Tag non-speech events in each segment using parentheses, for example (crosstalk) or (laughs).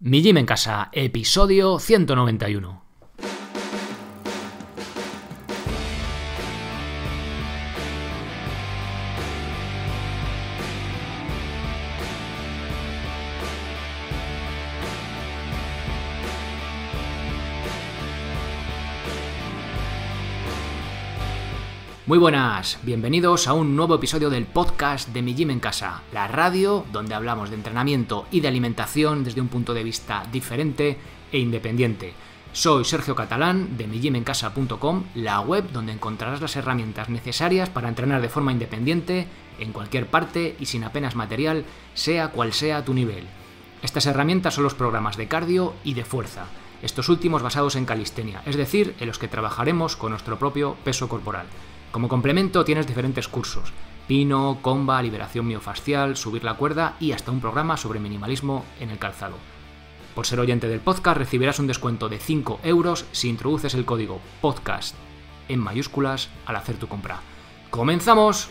Mi Gym en Casa, episodio 191. Muy buenas, bienvenidos a un nuevo episodio del podcast de Mi Gym en Casa, la radio donde hablamos de entrenamiento y de alimentación desde un punto de vista diferente e independiente. Soy Sergio Catalán de migimencasa.com, la web donde encontrarás las herramientas necesarias para entrenar de forma independiente en cualquier parte y sin apenas material, sea cual sea tu nivel. Estas herramientas son los programas de cardio y de fuerza, estos últimos basados en calistenia, es decir, en los que trabajaremos con nuestro propio peso corporal. Como complemento tienes diferentes cursos, pino, comba, liberación miofascial, subir la cuerda y hasta un programa sobre minimalismo en el calzado. Por ser oyente del podcast recibirás un descuento de 5 euros si introduces el código podcast en mayúsculas al hacer tu compra. ¡Comenzamos!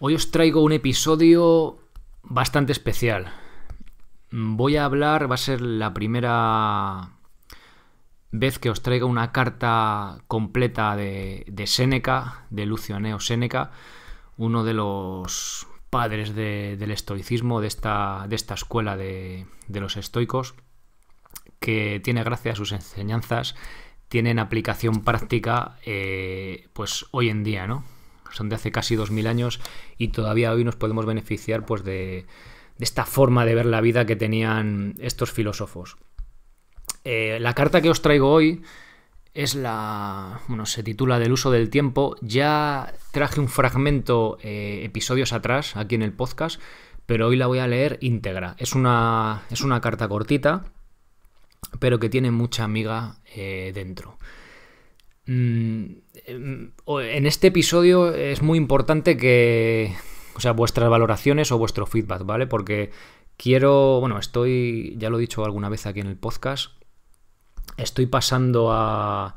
Hoy os traigo un episodio bastante especial. Voy a hablar, va a ser la primera vez que os traigo una carta completa de, Séneca, de Lucio Neo Séneca, uno de los padres del estoicismo, de esta, de esta escuela de, los estoicos, que tiene gracias a sus enseñanzas, tienen aplicación práctica eh, pues hoy en día, ¿no? son de hace casi 2000 años y todavía hoy nos podemos beneficiar pues de, esta forma de ver la vida que tenían estos filósofos. Eh, la carta que os traigo hoy es la. Bueno, se titula Del uso del tiempo. Ya traje un fragmento eh, episodios atrás aquí en el podcast, pero hoy la voy a leer íntegra. Es una, carta cortita, pero que tiene mucha amiga eh, dentro. Mm, em, en este episodio es muy importante que, o sea, vuestras valoraciones o vuestro feedback, ¿vale? Porque quiero, bueno, estoy, ya lo he dicho alguna vez aquí en el podcast, estoy pasando a,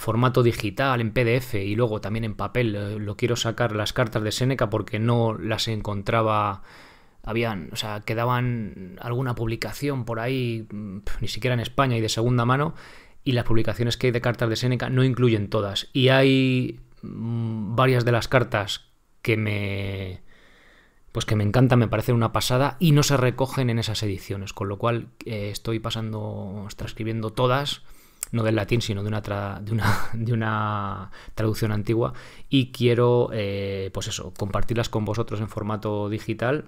formato digital, en PDF y luego también en papel. Eh, lo quiero sacar las cartas de Seneca porque no las encontraba habían, o sea, quedaban alguna publicación por ahí, mm, ni siquiera en España y de segunda mano, y las publicaciones que hay de cartas de Seneca no incluyen todas. Y hay mm, varias de las cartas que me pues que me encantan, me parecen una pasada y no se recogen en esas ediciones, con lo cual eh, estoy pasando, transcribiendo todas, no del latín, sino de una, (laughs) de una, traducción antigua y quiero, eh, pues eso, compartirlas con vosotros en formato digital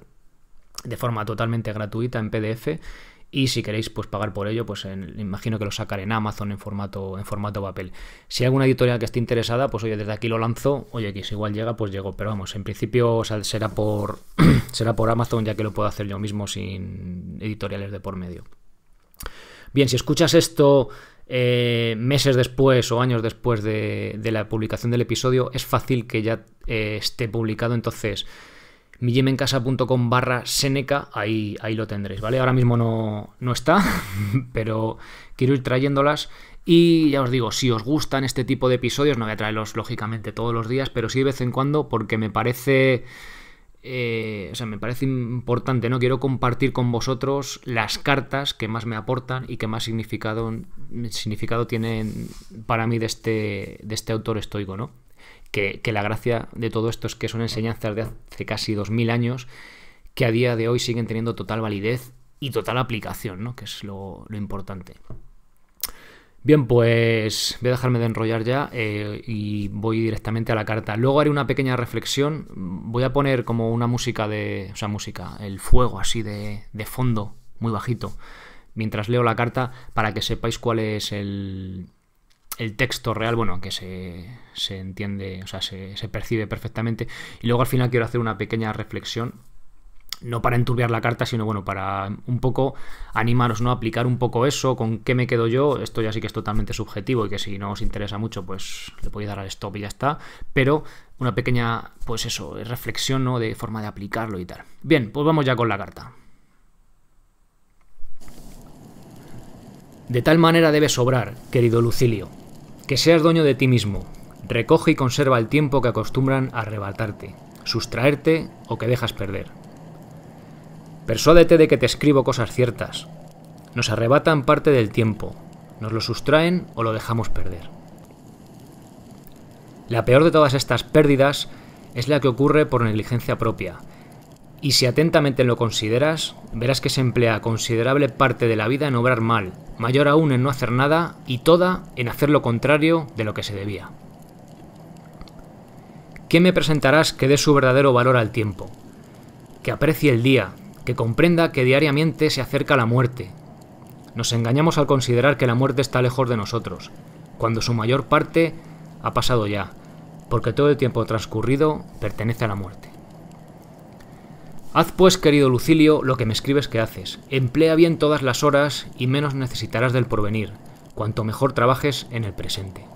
de forma totalmente gratuita en PDF y si queréis pues pagar por ello, pues imagino que lo sacaré en Amazon en formato, en formato papel. Si hay alguna editorial que esté interesada, pues oye, desde aquí lo lanzo, oye, que si igual llega, pues llego. Pero vamos, en principio será, por, (clears throat) será por Amazon, ya que lo puedo hacer yo mismo sin editoriales de por medio. Bien, si escuchas esto eh, meses después o años después de, la publicación del episodio, es fácil que ya eh, esté publicado, entonces millemencasa.com barra Seneca, ahí, ahí lo tendréis, ¿vale? Ahora mismo no, no está, (laughs) pero quiero ir trayéndolas. Y ya os digo, si os gustan este tipo de episodios, no voy a traerlos lógicamente todos los días, pero sí de vez en cuando, porque me parece... Eh, o sea, me parece importante, ¿no? Quiero compartir con vosotros las cartas que más me aportan y que más significado, tienen para mí de este, de este autor estoico, ¿no? que, la gracia de todo esto es que son enseñanzas de hace casi 2000 años que a día de hoy siguen teniendo total validez y total aplicación, ¿no? que es lo, importante. Bien, pues voy a dejarme de enrollar ya eh, y voy directamente a la carta. Luego haré una pequeña reflexión. Voy a poner como una música de. O sea, música, el fuego así de, de fondo, muy bajito, mientras leo la carta para que sepáis cuál es el, el texto real, bueno, que se, entiende, o sea, se, percibe perfectamente. Y luego al final quiero hacer una pequeña reflexión no para enturbiar la carta, sino bueno, para un poco animaros, ¿no? Aplicar un poco eso, con qué me quedo yo. Esto ya sí que es totalmente subjetivo y que si no os interesa mucho, pues le podéis dar al stop y ya está. Pero una pequeña, pues eso, reflexión, ¿no? De forma de aplicarlo y tal. Bien, pues vamos ya con la carta. De tal manera debe sobrar, querido Lucilio, que seas dueño de ti mismo. Recoge y conserva el tiempo que acostumbran a arrebatarte, sustraerte o que dejas perder. Persuádete de que te escribo cosas ciertas. Nos arrebatan parte del tiempo, nos lo sustraen o lo dejamos perder. La peor de todas estas pérdidas es la que ocurre por negligencia propia, y si atentamente lo consideras, verás que se emplea considerable parte de la vida en obrar mal, mayor aún en no hacer nada y toda en hacer lo contrario de lo que se debía. ¿Qué me presentarás que dé su verdadero valor al tiempo? Que aprecie el día, que comprenda que diariamente se acerca la muerte. Nos engañamos al considerar que la muerte está lejos de nosotros, cuando su mayor parte ha pasado ya, porque todo el tiempo transcurrido pertenece a la muerte. Haz pues, querido Lucilio, lo que me escribes que haces. Emplea bien todas las horas y menos necesitarás del porvenir, cuanto mejor trabajes en el presente.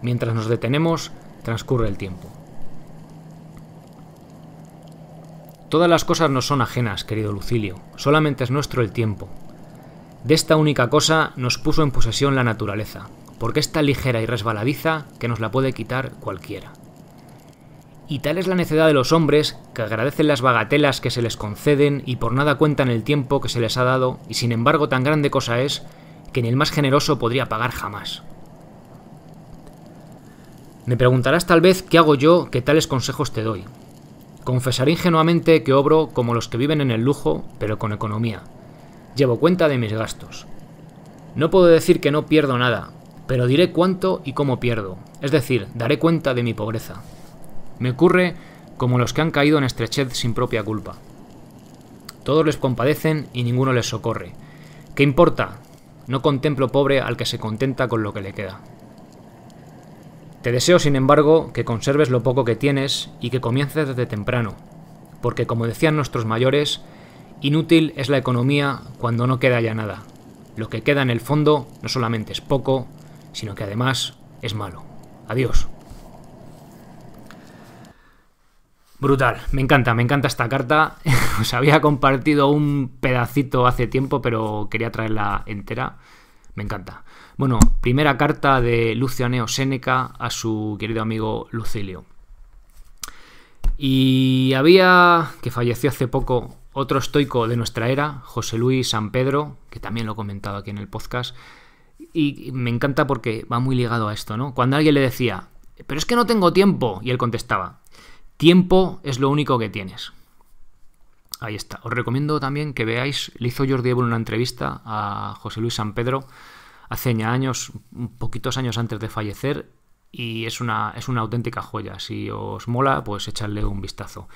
Mientras nos detenemos, transcurre el tiempo. Todas las cosas no son ajenas, querido Lucilio, solamente es nuestro el tiempo. De esta única cosa nos puso en posesión la naturaleza, porque es tan ligera y resbaladiza que nos la puede quitar cualquiera. Y tal es la necedad de los hombres, que agradecen las bagatelas que se les conceden y por nada cuentan el tiempo que se les ha dado, y sin embargo tan grande cosa es, que ni el más generoso podría pagar jamás. Me preguntarás tal vez qué hago yo que tales consejos te doy. Confesaré ingenuamente que obro como los que viven en el lujo, pero con economía. Llevo cuenta de mis gastos. No puedo decir que no pierdo nada, pero diré cuánto y cómo pierdo, es decir, daré cuenta de mi pobreza. Me ocurre como los que han caído en estrechez sin propia culpa. Todos les compadecen y ninguno les socorre. ¿Qué importa? No contemplo pobre al que se contenta con lo que le queda. Te deseo, sin embargo, que conserves lo poco que tienes y que comiences desde temprano, porque como decían nuestros mayores, inútil es la economía cuando no queda ya nada. Lo que queda en el fondo no solamente es poco, sino que además es malo. Adiós. Brutal, me encanta, me encanta esta carta. (laughs) Os había compartido un pedacito hace tiempo, pero quería traerla entera. Me encanta. Bueno, primera carta de Lucianeo Séneca a su querido amigo Lucilio. Y había, que falleció hace poco, otro estoico de nuestra era, José Luis San Pedro, que también lo he comentado aquí en el podcast. Y me encanta porque va muy ligado a esto, ¿no? Cuando alguien le decía, pero es que no tengo tiempo, y él contestaba, Tiempo es lo único que tienes. Ahí está. Os recomiendo también que veáis, le hizo Jordi en una entrevista a José Luis San Pedro hace años, poquitos años antes de fallecer, y es una, es una auténtica joya. Si os mola, pues echadle un vistazo.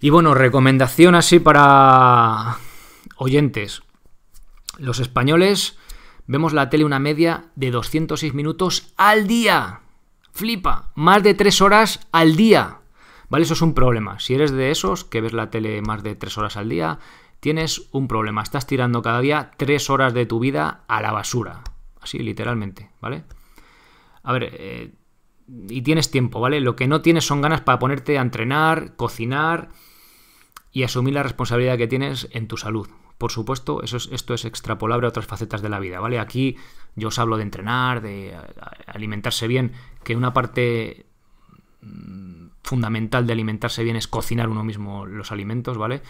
Y bueno, recomendación así para oyentes. Los españoles vemos la tele una media de 206 minutos al día flipa, más de tres horas al día. ¿Vale? Eso es un problema. Si eres de esos que ves la tele más de tres horas al día, tienes un problema. Estás tirando cada día tres horas de tu vida a la basura. Así, literalmente, ¿vale? A ver, eh, y tienes tiempo, ¿vale? Lo que no tienes son ganas para ponerte a entrenar, cocinar y asumir la responsabilidad que tienes en tu salud, por supuesto, eso esto es extrapolable a otras facetas de la vida, ¿vale? Aquí yo os hablo de entrenar, de eh, alimentarse bien, que una parte mm, fundamental de alimentarse bien es cocinar uno mismo los alimentos, ¿vale?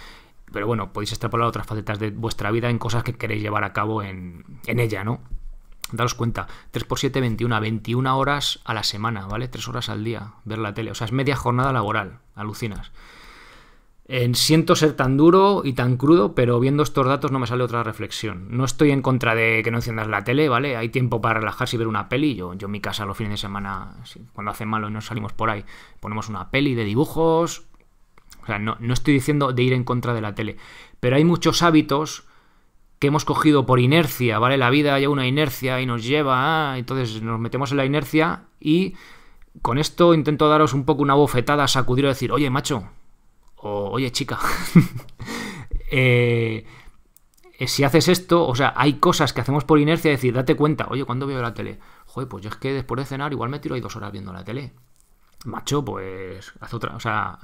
Pero bueno, podéis extrapolar otras facetas de vuestra vida en cosas que queréis llevar a cabo en, ella, ¿no? daros cuenta, 3 por 7, 21, 21 horas a la semana, ¿vale? 3 horas al día, ver la tele. O sea, es media jornada laboral, alucinas siento ser tan duro y tan crudo, pero viendo estos datos no me sale otra reflexión. No estoy en contra de que no enciendas la tele, ¿vale? Hay tiempo para relajarse y ver una peli. Yo, yo en mi casa los fines de semana, cuando hace malo y no salimos por ahí, ponemos una peli de dibujos. O sea, no, estoy diciendo de ir en contra de la tele. Pero hay muchos hábitos que hemos cogido por inercia, ¿vale? La vida lleva una inercia y nos lleva, entonces nos metemos en la inercia y con esto intento daros un poco una bofetada, sacudir y decir, oye, macho, oye chica, (laughs) eh, eh, si haces esto, o sea, hay cosas que hacemos por inercia, decir, date cuenta, oye, ¿cuándo veo la tele? Joder, pues yo es que después de cenar igual me tiro ahí dos horas viendo la tele. Macho, pues haz otra, o sea,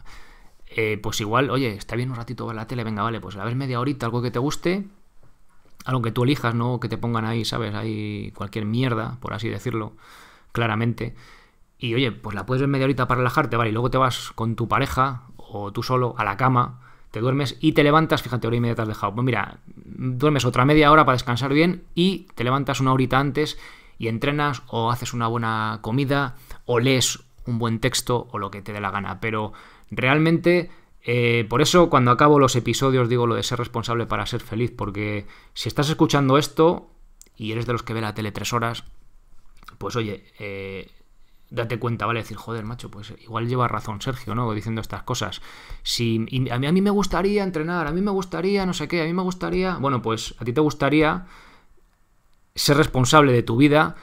eh, pues igual, oye, está bien un ratito ver la tele, venga, vale, pues la ves media horita, algo que te guste, algo que tú elijas, ¿no? Que te pongan ahí, ¿sabes? Ahí cualquier mierda, por así decirlo, claramente. Y oye, pues la puedes ver media horita para relajarte, ¿vale? Y luego te vas con tu pareja o tú solo a la cama, te duermes y te levantas, fíjate, ahora y media te has dejado. Pues mira, duermes otra media hora para descansar bien y te levantas una horita antes y entrenas o haces una buena comida o lees un buen texto o lo que te dé la gana. Pero realmente, eh, por eso cuando acabo los episodios digo lo de ser responsable para ser feliz, porque si estás escuchando esto y eres de los que ve la tele tres horas, pues oye, eh, date cuenta, ¿vale? Decir, joder, macho, pues igual lleva razón Sergio, ¿no? Diciendo estas cosas. Si a, mí, a mí me gustaría entrenar, a mí me gustaría no sé qué, a mí me gustaría... Bueno, pues a ti te gustaría ser responsable de tu vida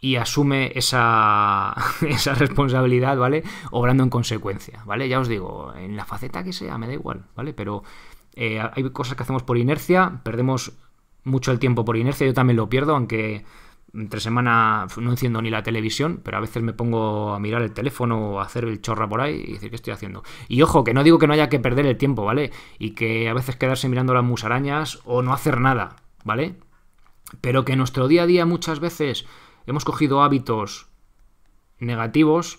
y asume esa, (laughs) esa, responsabilidad, ¿vale? Obrando en consecuencia, ¿vale? Ya os digo, en la faceta que sea, me da igual, ¿vale? Pero eh, hay cosas que hacemos por inercia, perdemos mucho el tiempo por inercia, yo también lo pierdo, aunque entre semana no enciendo ni la televisión, pero a veces me pongo a mirar el teléfono o a hacer el chorra por ahí y decir, ¿qué estoy haciendo? Y ojo, que no digo que no haya que perder el tiempo, ¿vale? Y que a veces quedarse mirando las musarañas o no hacer nada, ¿vale? Pero que en nuestro día a día muchas veces hemos cogido hábitos negativos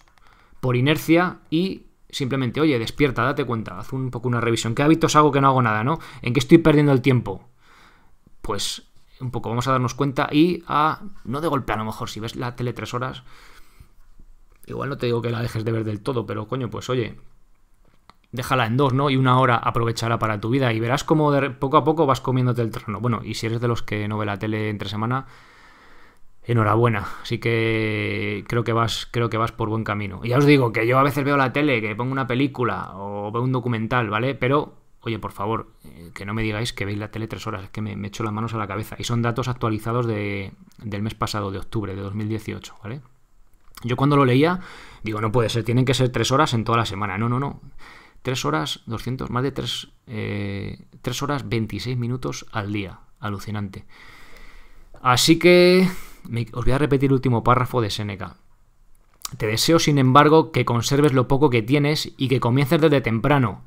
por inercia y simplemente, oye, despierta, date cuenta, haz un poco una revisión. ¿Qué hábitos hago que no hago nada, no? ¿En qué estoy perdiendo el tiempo? Pues un poco, vamos a darnos cuenta y a, no de golpe a lo mejor, si ves la tele tres horas, igual no te digo que la dejes de ver del todo, pero coño, pues oye, déjala en dos, ¿no? Y una hora aprovechará para tu vida y verás cómo poco a poco vas comiéndote el trono. Bueno, y si eres de los que no ve la tele entre semana, enhorabuena. Así que creo que vas, creo que vas por buen camino. Y ya os digo que yo a veces veo la tele, que pongo una película o veo un documental, ¿vale? Pero oye, por favor, eh, que no me digáis que veis la tele tres horas, es que me, echo las manos a la cabeza. Y son datos actualizados de, del mes pasado, de octubre de 2018, ¿vale? Yo cuando lo leía, digo, no puede ser, tienen que ser tres horas en toda la semana. No, no, no. Tres horas, 200, más de tres, eh, tres horas 26 minutos al día. Alucinante. Así que os voy a repetir el último párrafo de Seneca. Te deseo, sin embargo, que conserves lo poco que tienes y que comiences desde temprano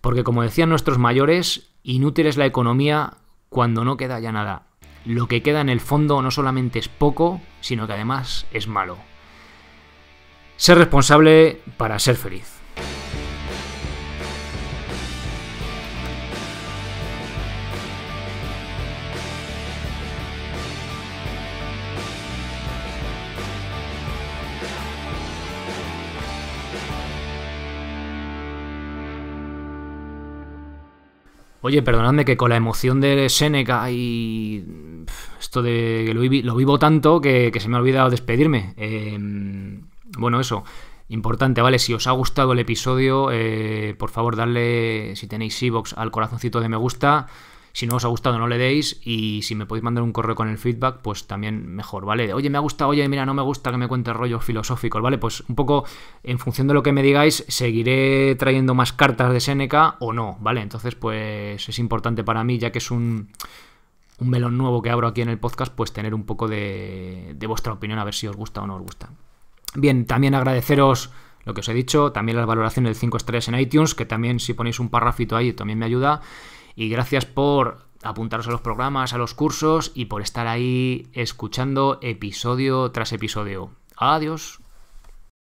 porque como decían nuestros mayores, inútil es la economía cuando no queda ya nada. Lo que queda en el fondo no solamente es poco, sino que además es malo. Ser responsable para ser feliz. Oye, perdonadme que con la emoción de Seneca y esto de que lo, vivo tanto que, se me ha olvidado despedirme. Em, bueno, eso. Importante, ¿vale? Si os ha gustado el episodio, eh, por favor, darle, si tenéis Evox, al corazoncito de me gusta. Si no os ha gustado, no le deis. Y si me podéis mandar un correo con el feedback, pues también mejor, ¿vale? Oye, me ha gustado, oye, mira, no me gusta que me cuente rollos filosóficos, ¿vale? Pues un poco en función de lo que me digáis, seguiré trayendo más cartas de Seneca o no, ¿vale? Entonces, pues es importante para mí, ya que es un melón nuevo que abro aquí en el podcast, pues tener un poco de, vuestra opinión, a ver si os gusta o no os gusta. Bien, también agradeceros lo que os he dicho, también las valoraciones de 5 estrellas en iTunes, que también si ponéis un parrafito ahí también me ayuda. Y gracias por apuntaros a los programas, a los cursos y por estar ahí escuchando episodio tras episodio. Adiós.